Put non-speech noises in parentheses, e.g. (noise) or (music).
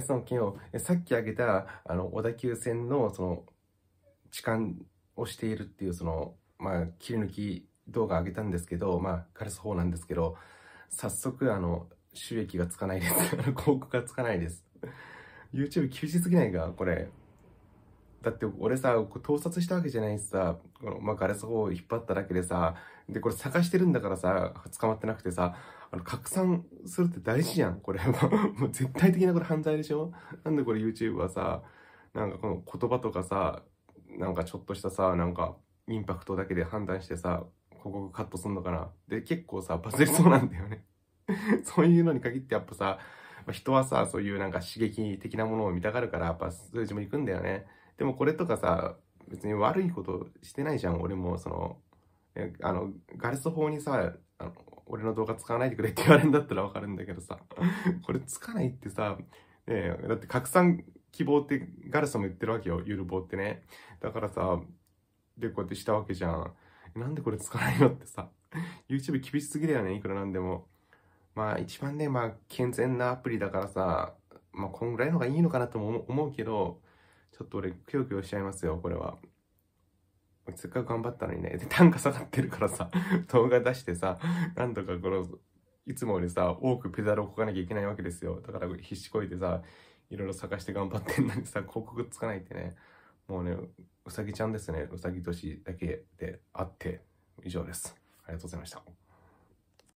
その昨日、さっき挙げた、あの、小田急線の、その、痴漢をしているっていう、その、まあ、切り抜き動画上げたんですけど、まあ、枯らす方なんですけど、早速、あの、収益がつかないです。(laughs) 広告がつかないです。YouTube 厳しすぎないかこれ。だって俺さ、盗撮したわけじゃないしさ、この、まあ、ガラスを引っ張っただけでさ、で、これ探してるんだからさ、捕まってなくてさ、あの、拡散するって大事じゃん、これ。もう絶対的なこれ犯罪でしょなんでこれ YouTube はさ、なんかこの言葉とかさ、なんかちょっとしたさ、なんかインパクトだけで判断してさ、広告カットすんのかな。で、結構さ、バズりそうなんだよね (laughs) そういうのに限ってやっぱさ、人はさ、そういうなんか刺激的なものを見たがるから、やっぱ数字も行くんだよね。でもこれとかさ、別に悪いことしてないじゃん。俺も、その、あの、ガレス法にさ、あの、俺の動画使わないでくれって言われるんだったらわかるんだけどさ、これつかないってさ、ねだって拡散希望ってガルスも言ってるわけよ、ゆる棒ってね。だからさ、で、こうやってしたわけじゃん。なんでこれつかないのってさ、YouTube 厳しすぎだよね、いくらなんでも。まあ一番ね、まあ健全なアプリだからさ、まあこんぐらいのがいいのかなとも思うけど、ちょっと俺、くよくよしちゃいますよ、これは。せっかく頑張ったのにね。で、単価下がってるからさ、(laughs) 動画出してさ、なんとかこの、いつもよりさ、多くペダルをこかなきゃいけないわけですよ。だから必死こいてさ、いろいろ探して頑張ってんのにさ、広告つかないってね。もうね、うさぎちゃんですね。うさぎ年だけであって、以上です。ありがとうございました。